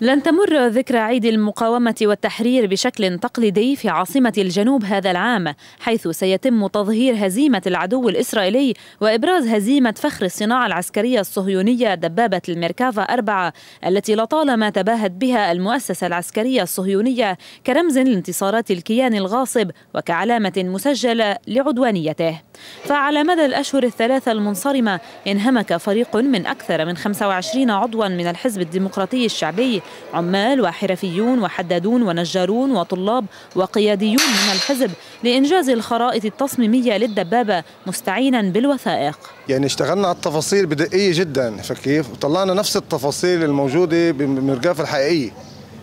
لن تمر ذكرى عيد المقاومة والتحرير بشكل تقليدي في عاصمة الجنوب هذا العام حيث سيتم تظهير هزيمة العدو الإسرائيلي وإبراز هزيمة فخر الصناعة العسكرية الصهيونية دبابة الميركافا أربعة التي لطالما تباهت بها المؤسسة العسكرية الصهيونية كرمز لانتصارات الكيان الغاصب وكعلامة مسجلة لعدوانيته فعلى مدى الأشهر الثلاثة المنصرمة انهمك فريق من أكثر من 25 عضوا من الحزب الديمقراطي الشعبي عمال وحرفيون وحدادون ونجارون وطلاب وقياديون من الحزب لإنجاز الخرائط التصميمية للدبابة مستعينا بالوثائق يعني اشتغلنا على التفاصيل بدقية جدا فكيف وطلعنا نفس التفاصيل الموجودة بالمرجافة الحقيقية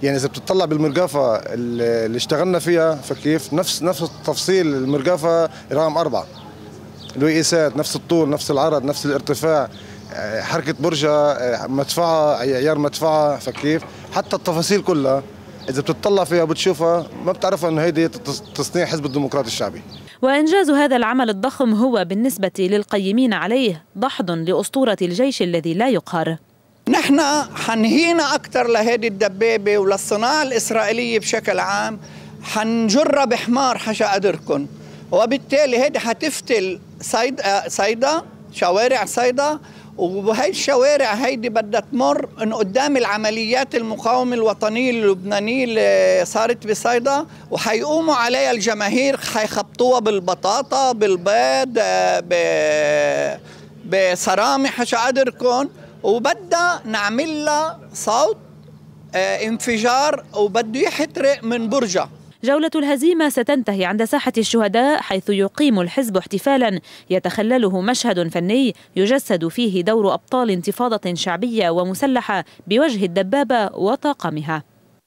يعني اذا بتطلع بالمرقافه اللي اشتغلنا فيها فكيف نفس نفس التفصيل المرقافه رقم اربعه الوقيسات نفس الطول نفس العرض نفس الارتفاع حركه برجها آه، مدفعها عيار مدفعها فكيف حتى التفاصيل كلها اذا بتطلع فيها وبتشوفها ما بتعرفها انه هيدي تصنيع حزب الديمقراطي الشعبي وانجاز هذا العمل الضخم هو بالنسبه للقيمين عليه دحض لاسطوره الجيش الذي لا يقهر نحن حنهينا اكثر لهذه الدبابه وللصناعه الاسرائيليه بشكل عام حنجر بحمار حشا قدركم وبالتالي هيدي حتفتل صيدا آه، صيدا شوارع صيدا وهي الشوارع هيدي بدها تمر من قدام العمليات المقاومة الوطنية اللبنانية اللي صارت بصيدا وحيقوموا عليها الجماهير حيخبطوها بالبطاطا بالبيض آه، بسرامح حش قدركم وبدها نعمل لها صوت آه، انفجار وبده يحترق من برجها جولة الهزيمة ستنتهي عند ساحة الشهداء حيث يقيم الحزب احتفالا يتخلله مشهد فني يجسد فيه دور أبطال انتفاضة شعبية ومسلحة بوجه الدبابة وطاقمها